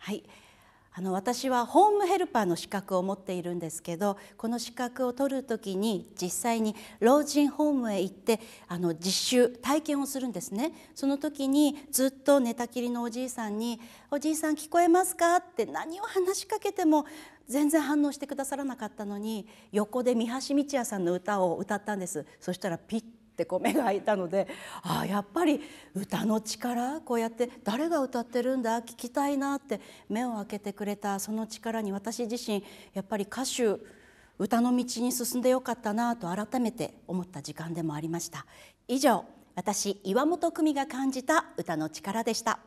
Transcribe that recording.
はいあの私はホームヘルパーの資格を持っているんですけどこの資格を取る時に実際に老人ホームへ行ってあの実習体験をするんですねその時にずっと寝たきりのおじいさんに「おじいさん聞こえますか?」って何を話しかけても全然反応してくださらなかったのに横で三橋道也さんの歌を歌ったんですそしたらってこう目が開いたのでああやっぱり歌の力こうやって誰が歌ってるんだ聞きたいなって目を開けてくれたその力に私自身やっぱり歌手歌の道に進んでよかったなと改めて思った時間でもありました。以上私岩本久美が感じた歌の力でした。